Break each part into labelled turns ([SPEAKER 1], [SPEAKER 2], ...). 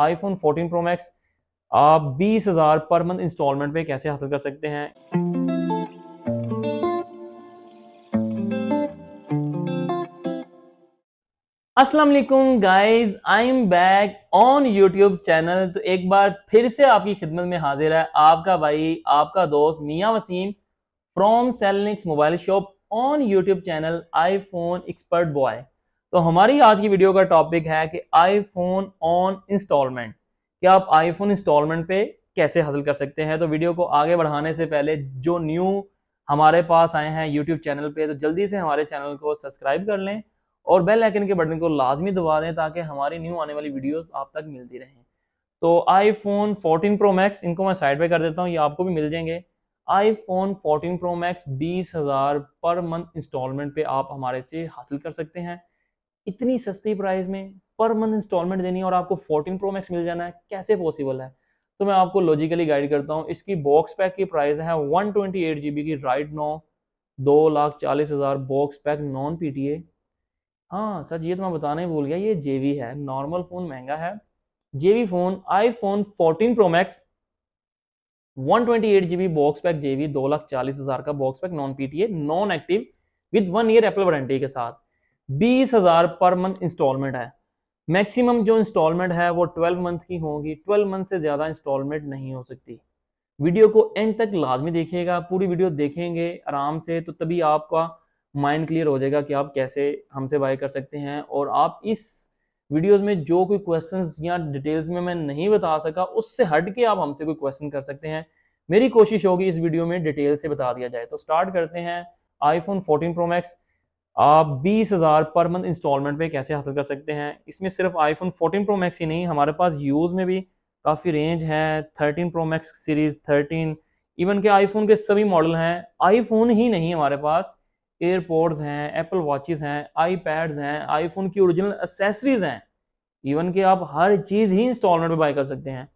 [SPEAKER 1] iPhone 14 pro max आप बीस हजार पर मंथ इंस्टॉलमेंट में कैसे हासिल कर सकते हैं असलम guys I am back on YouTube channel तो एक बार फिर से आपकी खिदमत में हाजिर है आपका भाई आपका दोस्त मियाँ Wasim from Cell Links mobile shop on YouTube channel iPhone expert boy तो हमारी आज की वीडियो का टॉपिक है कि आईफोन ऑन इंस्टॉलमेंट क्या आप आईफोन इंस्टॉलमेंट पे कैसे हासिल कर सकते हैं तो वीडियो को आगे बढ़ाने से पहले जो न्यू हमारे पास आए हैं यूट्यूब चैनल पे तो जल्दी से हमारे चैनल को सब्सक्राइब कर लें और बेल आइकन के बटन को लाजमी दबा दें ताकि हमारी न्यू आने वाली वीडियोस आप तक मिलती रहें तो iPhone fourteen pro max इनको मैं साइड पे कर देता हूँ ये आपको भी मिल जाएंगे iPhone fourteen pro max बीस हज़ार पर मंथ इंस्टॉलमेंट पे आप हमारे से हासिल कर सकते हैं इतनी सस्ती प्राइस में पर मंथ इंस्टॉलमेंट देनी और आपको 14 प्रो मैक्स मिल जाना है कैसे पॉसिबल है तो मैं आपको लॉजिकली गाइड करता हूँ इसकी बॉक्स पैक की प्राइस है वन ट्वेंटी की राइट नो दो लाख चालीस हज़ार box pack non P T A हाँ सच ये तो मैं बताना ही भूल गया ये जे है नॉर्मल फ़ोन महंगा है J phone iPhone fourteen pro max one twenty eight G box pack J V दो लाख चालीस हज़ार का box pack non P T non active with one year Apple warranty के साथ बीस हज़ार पर मंथ इंस्टॉलमेंट है मैक्सिमम जो इंस्टॉलमेंट है वो ट्वेल्व मंथ की होगी ट्वेल्व मंथ से ज़्यादा इंस्टॉलमेंट नहीं हो सकती वीडियो को एंड तक लाजमी देखिएगा पूरी वीडियो देखेंगे आराम से तो तभी आपका माइंड क्लियर हो जाएगा कि आप कैसे हमसे बाय कर सकते हैं और आप इस वीडियोस में जो कोई क्वेश्चंस या डिटेल्स में मैं नहीं बता सका उससे हट के आप हमसे कोई क्वेश्चन कर सकते हैं मेरी कोशिश होगी इस वीडियो में डिटेल से बता दिया जाए तो स्टार्ट करते हैं आईफोन फोर्टीन प्रो मैक्स आप बीस हज़ार पर मंथ इंस्टॉलमेंट पे कैसे हासिल कर सकते हैं इसमें सिर्फ आईफोन 14 प्रो मैक्स ही नहीं हमारे पास यूज़ में भी काफ़ी रेंज है 13 प्रो मैक्स सीरीज़ 13 इवन के आईफोन के सभी मॉडल हैं आईफोन ही नहीं हमारे पास एयरपोर्ट्स हैं एप्पल वॉचेस हैं आईपैड्स हैं आईफोन की ओरिजिनल एसेसरीज हैं इवन के आप हर चीज़ ही इंस्टॉलमेंट पे बाय कर सकते हैं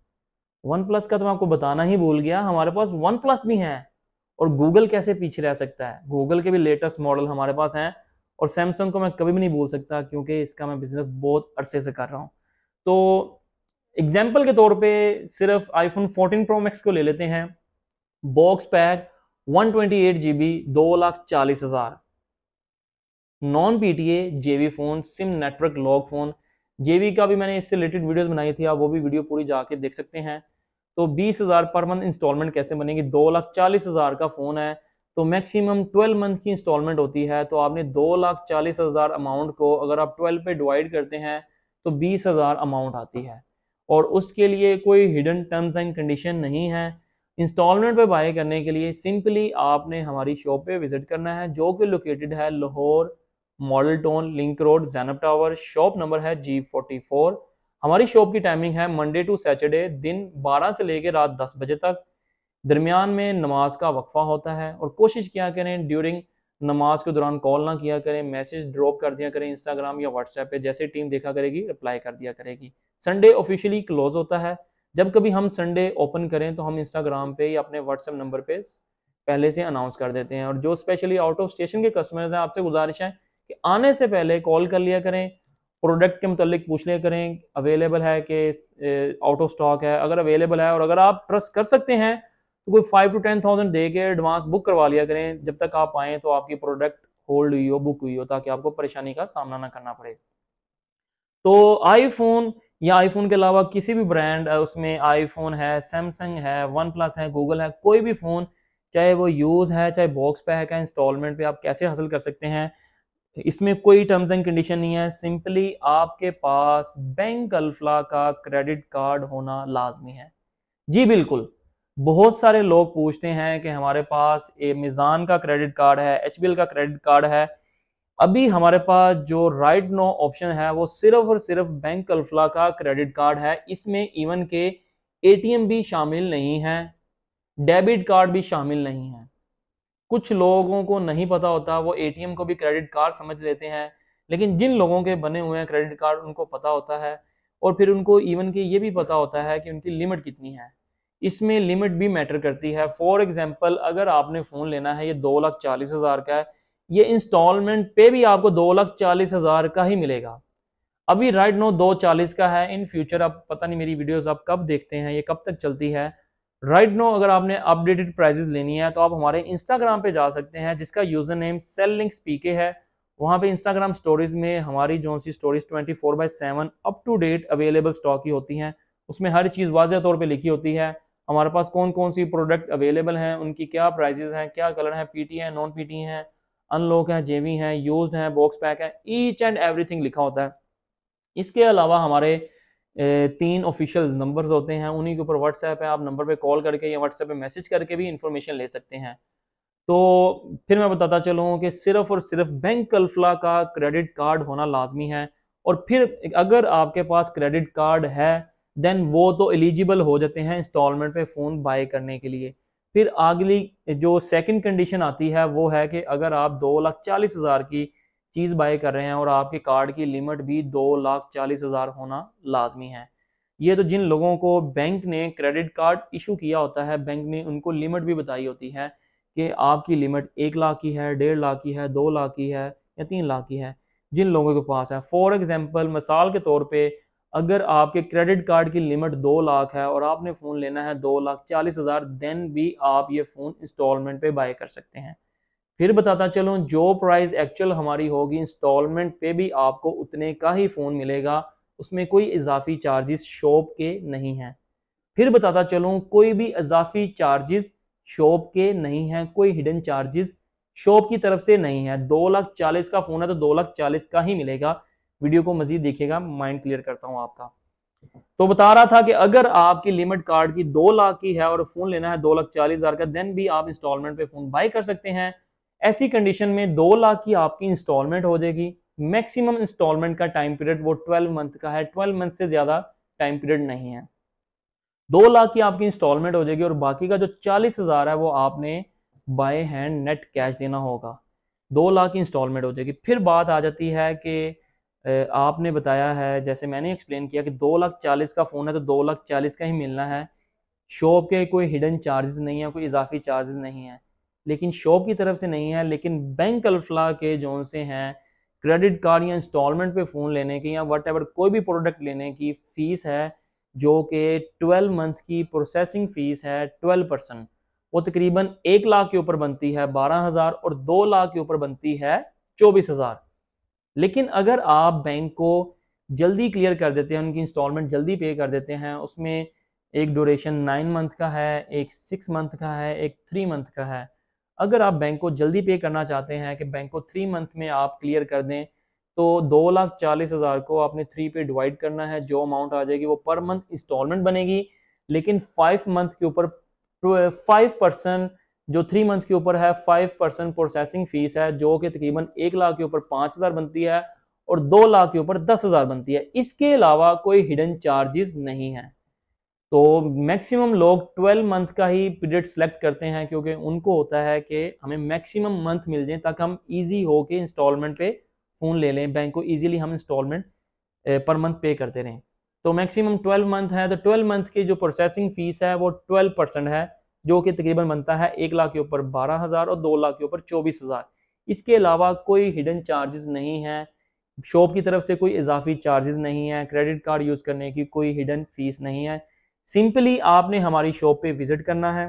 [SPEAKER 1] वन प्लस का तो मैं आपको बताना ही भूल गया हमारे पास वन प्लस भी हैं और गूगल कैसे पीछे रह सकता है गूगल के भी लेटेस्ट मॉडल हमारे पास हैं और सैमसंग को मैं कभी भी नहीं बोल सकता क्योंकि इसका मैं बिजनेस बहुत अरसे से कर रहा हूँ तो एग्जाम्पल के तौर पे सिर्फ आईफोन 14 प्रो मैक्स को ले लेते हैं box pack one twenty eight G B दो लाख चालीस हजार non PTA JV phone SIM network lock phone JV का भी मैंने इससे रिलेटेड वीडियोस बनाई थी आप वो भी वीडियो पूरी जाके देख सकते हैं तो बीस हजार पर मंथ इंस्टॉलमेंट कैसे बनेगी दो लाख चालीस हजार का फोन है तो मैक्सिमम 12 मंथ की इंस्टॉलमेंट होती है तो आपने दो लाख चालीस हज़ार अमाउंट को अगर आप 12 पे डिवाइड करते हैं तो बीस हज़ार अमाउंट आती है और उसके लिए कोई हिडन टर्म्स एंड कंडीशन नहीं है इंस्टॉलमेंट पे बाय करने के लिए सिंपली आपने हमारी शॉप पे विजिट करना है जो कि लोकेटेड है Lahore model town link road Zainab tower shop number है जी फोर्टी फोर हमारी शॉप की टाइमिंग है मंडे टू सैटरडे दिन बारह से लेकर रात दस बजे तक दरमियान में नमाज का वक्फा होता है और कोशिश किया करें ड्यूरिंग नमाज के दौरान कॉल ना किया करें मैसेज ड्रॉप कर दिया करें इंस्टाग्राम या व्हाट्सएप पे जैसे टीम देखा करेगी रिप्लाई कर दिया करेगी संडे ऑफिशियली क्लोज होता है जब कभी हम संडे ओपन करें तो हम इंस्टाग्राम पे या अपने व्हाट्सएप नंबर पे पहले से अनाउंस कर देते हैं और जो स्पेशली आउट ऑफ स्टेशन के कस्टमर्स हैं आपसे गुजारिश है कि आने से पहले कॉल कर लिया करें प्रोडक्ट के मतलब पूछ लिया करें अवेलेबल है कि आउट ऑफ स्टॉक है अगर अवेलेबल है और अगर आप ट्रस्ट कर सकते हैं तो कोई फाइव टू टेन थाउजेंड दे के एडवांस बुक करवा लिया करें जब तक आप आएँ तो आपकी प्रोडक्ट होल्ड हुई हो बुक हुई हो ताकि आपको परेशानी का सामना ना करना पड़े तो आईफोन या आईफोन के अलावा किसी भी ब्रांड उसमें आईफोन है सैमसंग है वन प्लस है गूगल है कोई भी फ़ोन चाहे वो यूज़ है चाहे बॉक्स पे है क्या इंस्टॉलमेंट पे आप कैसे हासिल कर सकते हैं इसमें कोई टर्म्स एंड कंडीशन नहीं है सिंपली आपके पास बैंक अल्फला का क्रेडिट कार्ड होना लाजमी है जी बिल्कुल बहुत सारे लोग पूछते हैं कि हमारे पास ए मिज़ान का क्रेडिट कार्ड है एच का क्रेडिट कार्ड है अभी हमारे पास जो राइट नो ऑप्शन है वो सिर्फ और सिर्फ बैंक अल्फला का क्रेडिट कार्ड है इसमें इवन के एटीएम भी शामिल नहीं है डेबिट कार्ड भी शामिल नहीं है कुछ लोगों को नहीं पता होता वो एटीएम को भी क्रेडिट कार्ड समझ लेते हैं लेकिन जिन लोगों के बने हुए हैं क्रेडिट कार्ड उनको पता होता है और फिर उनको इवन के ये भी पता होता है कि उनकी लिमिट कितनी है इसमें लिमिट भी मैटर करती है फॉर एग्जाम्पल अगर आपने फ़ोन लेना है ये दो लाख चालीस हज़ार का है ये इंस्टॉलमेंट पे भी आपको दो लाख चालीस हज़ार का ही मिलेगा अभी राइट नो दो चालीस का है इन फ्यूचर आप पता नहीं मेरी वीडियोस आप कब देखते हैं ये कब तक चलती है राइट नो अगर आपने अपडेटेड प्राइजेज लेनी है तो आप हमारे इंस्टाग्राम पे जा सकते हैं जिसका username Cell Link PK है वहाँ पे इंस्टाग्राम स्टोरीज में हमारी जो सी stories twenty four by seven up to date available stock ही होती हैं उसमें हर चीज़ वाजह तौर पर लिखी होती है हमारे पास कौन कौन सी प्रोडक्ट अवेलेबल हैं उनकी क्या प्राइजेज हैं क्या कलर हैं पीटी हैं नॉन पीटी हैं अनलॉक हैं जेवी हैं यूज हैं बॉक्स पैक हैं ईच एंड एवरीथिंग लिखा होता है इसके अलावा हमारे तीन ऑफिशियल नंबर्स होते हैं उन्हीं के ऊपर व्हाट्सएप है आप नंबर पे कॉल करके या व्हाट्सएप पे मैसेज करके भी इंफॉर्मेशन ले सकते हैं तो फिर मैं बताता चलूँ कि सिर्फ और सिर्फ बैंक अल्फला का क्रेडिट कार्ड होना लाजमी है और फिर अगर आपके पास क्रेडिट कार्ड है देन वो तो एलिजिबल हो जाते हैं इंस्टॉलमेंट पे फ़ोन बाय करने के लिए फिर अगली जो सेकंड कंडीशन आती है वो है कि अगर आप दो लाख चालीस हज़ार की चीज़ बाय कर रहे हैं और आपके कार्ड की लिमिट भी दो लाख चालीस हज़ार होना लाजमी है ये तो जिन लोगों को बैंक ने क्रेडिट कार्ड इशू किया होता है बैंक ने उनको लिमिट भी बताई होती है कि आपकी लिमिट एक लाख की है डेढ़ लाख की है दो लाख की है या तीन लाख की है जिन लोगों के पास है फॉर एग्ज़ाम्पल मिसाल के तौर पर अगर आपके क्रेडिट कार्ड की लिमिट दो लाख है और आपने फ़ोन लेना है दो लाख चालीस हज़ार देन भी आप ये फ़ोन इंस्टॉलमेंट पे बाय कर सकते हैं फिर बताता चलूँ जो प्राइस एक्चुअल हमारी होगी इंस्टॉलमेंट पे भी आपको उतने का ही फ़ोन मिलेगा उसमें कोई इजाफी चार्जेस शॉप के नहीं हैं फिर बताता चलूँ कोई भी इजाफी चार्जेस शॉप के नहीं हैं कोई हिडन चार्जेस शॉप की तरफ से नहीं है दो लाख चालीस का फ़ोन है तो दो लाख चालीस का ही मिलेगा वीडियो को मजीद देखिएगा माइंड क्लियर करता हूँ आपका तो बता रहा था कि अगर आपकी लिमिट कार्ड की दो लाख की है और फोन लेना है दो लाख चालीस हजार का देन भी आप इंस्टॉलमेंट पे फोन बाय कर सकते हैं ऐसी कंडीशन में दो लाख की आपकी इंस्टॉलमेंट हो जाएगी मैक्सिमम इंस्टॉलमेंट का टाइम पीरियड वो ट्वेल्व मंथ का है ट्वेल्व मंथ से ज्यादा टाइम पीरियड नहीं है दो लाख की आपकी इंस्टॉलमेंट हो जाएगी और बाकी का जो चालीस हजार है वो आपने बाय हैंड नेट कैश देना होगा दो लाख की इंस्टॉलमेंट हो जाएगी फिर बात आ जाती है कि आपने बताया है जैसे मैंने एक्सप्लेन किया कि दो लाख चालीस का फ़ोन है तो दो लाख चालीस का ही मिलना है शॉप के कोई हिडन चार्जेस नहीं है कोई इजाफी चार्जेस नहीं है लेकिन शॉप की तरफ से नहीं है लेकिन बैंक अल्फला के जो से हैं क्रेडिट कार्ड या इंस्टॉलमेंट पे फ़ोन लेने की या वट कोई भी प्रोडक्ट लेने की फ़ीस है जो कि ट्वेल्व मंथ की प्रोसेसिंग फ़ीस है ट्वेल्व परसेंट वो तकरीबन एक लाख के ऊपर बनती है बारह हज़ार और दो लाख के ऊपर बनती है चौबीस हज़ार लेकिन अगर आप बैंक को जल्दी क्लियर कर देते हैं उनकी इंस्टॉलमेंट जल्दी पे कर देते हैं उसमें एक ड्यूरेशन नाइन मंथ का है एक सिक्स मंथ का है एक थ्री मंथ का है अगर आप बैंक को जल्दी पे करना चाहते हैं कि बैंक को थ्री मंथ में आप क्लियर कर दें तो दो लाख चालीस हज़ार को आपने थ्री पे डिवाइड करना है जो अमाउंट आ जाएगी वो पर मंथ इंस्टॉलमेंट बनेगी लेकिन फाइव मंथ के ऊपर फाइव परसेंट जो थ्री मंथ के ऊपर है फाइव परसेंट प्रोसेसिंग फीस है जो कि तकरीबन एक लाख के ऊपर पांच हज़ार बनती है और दो लाख के ऊपर दस हज़ार बनती है इसके अलावा कोई हिडन चार्जेस नहीं है तो मैक्सिमम लोग ट्वेल्व मंथ का ही पीरियड सेलेक्ट करते हैं क्योंकि उनको होता है कि हमें मैक्सिमम मंथ मिल जाए ताकि हम ईजी हो के इंस्टॉलमेंट पे फ़ोन ले लें बैंक को ईजिली हम इंस्टॉलमेंट पर मंथ पे करते रहें तो मैक्सिमम 12 मंथ है तो 12 मंथ की जो प्रोसेसिंग फीस है वो 12 परसेंट है जो कि तकरीबन बनता है एक लाख के ऊपर बारह हज़ार और दो लाख के ऊपर चौबीस हज़ार इसके अलावा कोई हिडन चार्जेस नहीं है शॉप की तरफ से कोई इजाफी चार्जेस नहीं है क्रेडिट कार्ड यूज़ करने की कोई हिडन फीस नहीं है सिंपली आपने हमारी शॉप पे विजिट करना है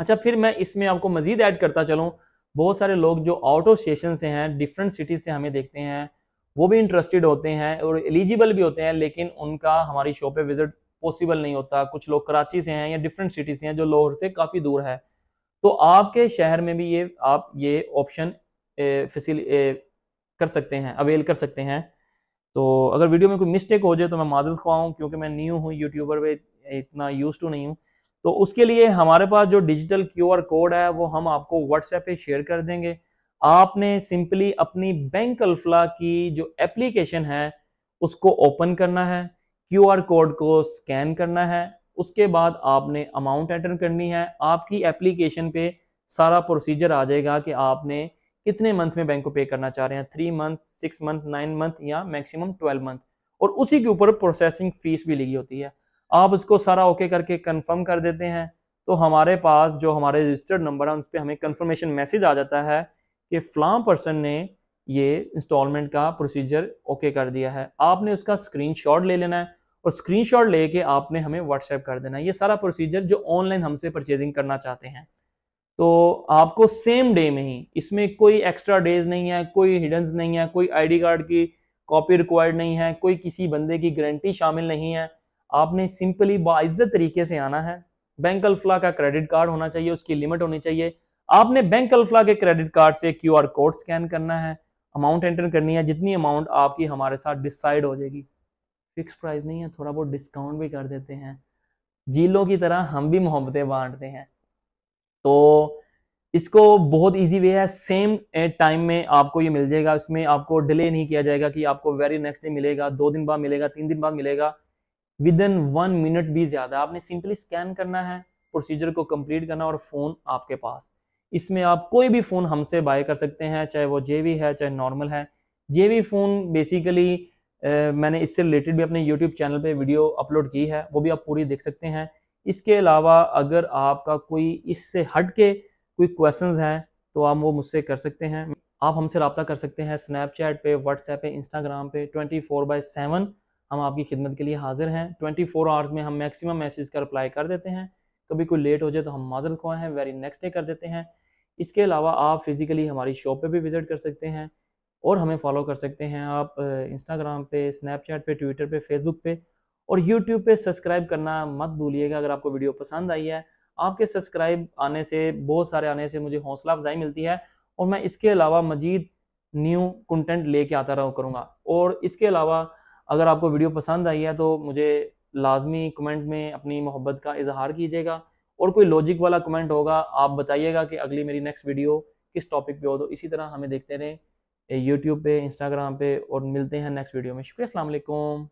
[SPEAKER 1] अच्छा फिर मैं इसमें आपको मजीद ऐड करता चलूँ बहुत सारे लोग जो आउट ऑफ स्टेशन से हैं डिफरेंट सिटीज़ से हमें देखते हैं वो भी इंटरेस्टेड होते हैं और एलिजिबल भी होते हैं लेकिन उनका हमारी शॉप पे विजिट पॉसिबल नहीं होता कुछ लोग कराची से हैं या डिफरेंट सिटी से हैं जो लाहौर से काफ़ी दूर है तो आपके शहर में भी ये आप ये ऑप्शन फैसिल कर सकते हैं अवेल कर सकते हैं तो अगर वीडियो में कोई मिस्टेक हो जाए तो मैं माजरत खुआ क्योंकि मैं न्यू हूँ यूट्यूबर पे इतना यूज टू तो नहीं हूँ तो उसके लिए हमारे पास जो डिजिटल क्यूआर कोड है वो हम आपको व्हाट्सएप पे शेयर कर देंगे आपने सिंपली अपनी बैंक अल्फला की जो एप्लीकेशन है उसको ओपन करना है क्यूआर कोड को स्कैन करना है उसके बाद आपने अमाउंट एंटर करनी है आपकी एप्लीकेशन पे सारा प्रोसीजर आ जाएगा कि आपने कितने मंथ में बैंक को पे करना चाह रहे हैं three month six month nine month या मैक्सिमम ट्वेल्व मंथ और उसी के ऊपर प्रोसेसिंग फीस भी लगी होती है आप उसको सारा ओके करके कन्फर्म कर देते हैं तो हमारे पास जो हमारे रजिस्टर्ड नंबर है उस पर हमें कन्फर्मेशन मैसेज आ जाता है कि फ्लाम पर्सन ने ये इंस्टॉलमेंट का प्रोसीजर ओके कर दिया है आपने उसका स्क्रीनशॉट ले लेना है और स्क्रीनशॉट लेके आपने हमें व्हाट्सएप कर देना है ये सारा प्रोसीजर जो ऑनलाइन हमसे परचेजिंग करना चाहते हैं तो आपको सेम डे में ही इसमें कोई एक्स्ट्रा डेज नहीं है कोई हिडन्स नहीं है कोई आईडी कार्ड की कॉपी रिक्वायर्ड नहीं है कोई किसी बंदे की गारंटी शामिल नहीं है आपने सिंपली बाइज्जत तरीके से आना है बैंक अल्फला का क्रेडिट कार्ड होना चाहिए उसकी लिमिट होनी चाहिए आपने बैंक अल्फला के क्रेडिट कार्ड से क्यूआर कोड स्कैन करना है अमाउंट एंटर करनी है जितनी अमाउंट आपकी हमारे साथ डिसाइड हो जाएगी फिक्स प्राइस नहीं है थोड़ा बहुत डिस्काउंट भी कर देते हैं जीलों की तरह हम भी मोहब्बतें बांटते हैं तो इसको बहुत इजी वे है सेम टाइम में आपको ये मिल जाएगा इसमें आपको डिले नहीं किया जाएगा कि आपको वेरी नेक्स्ट डे मिलेगा दो दिन बाद मिलेगा तीन दिन बाद मिलेगा विद इन वन मिनट भी ज़्यादा आपने सिंपली स्कैन करना है प्रोसीजर को कंप्लीट करना और फ़ोन आपके पास इसमें आप कोई भी फ़ोन हमसे बाय कर सकते हैं चाहे वो जे है चाहे नॉर्मल है जे फ़ोन बेसिकली मैंने इससे रिलेटेड भी अपने यूट्यूब चैनल पे वीडियो अपलोड की है वो भी आप पूरी देख सकते हैं इसके अलावा अगर आपका कोई इससे हट के कोई क्वेश्चन हैं तो आप वो मुझसे कर सकते हैं आप हमसे रबता कर सकते हैं स्नैपचैट पे व्हाट्सएप पे इंस्टाग्राम पे ट्वेंटी फोर बाई सेवन हम आपकी खिदमत के लिए हाजिर हैं ट्वेंटी फोर आवर्स में हम मैक्सिमम मैसेज का रिप्लाई कर देते हैं कभी कोई लेट हो जाए तो हम माजर खुआ हैं वेरी नेक्स्ट डे कर देते हैं इसके अलावा आप फिज़िकली हमारी शॉप पे भी विज़िट कर सकते हैं और हमें फॉलो कर सकते हैं आप इंस्टाग्राम पे स्नैपचैट पे ट्विटर पे फेसबुक पे और यूट्यूब पे सब्सक्राइब करना मत भूलिएगा अगर आपको वीडियो पसंद आई है आपके सब्सक्राइब आने से बहुत सारे आने से मुझे हौसला अफजाई मिलती है और मैं इसके अलावा मजीद न्यू कंटेंट लेके आता रहा करूँगा और इसके अलावा अगर आपको वीडियो पसंद आई है तो मुझे लाजमी कमेंट में अपनी मोहब्बत का इजहार कीजिएगा और कोई लॉजिक वाला कमेंट होगा आप बताइएगा कि अगली मेरी नेक्स्ट वीडियो किस टॉपिक पे हो तो इसी तरह हमें देखते रहें यूट्यूब पे इंस्टाग्राम पे और मिलते हैं नेक्स्ट वीडियो में शुक्रिया असलकुम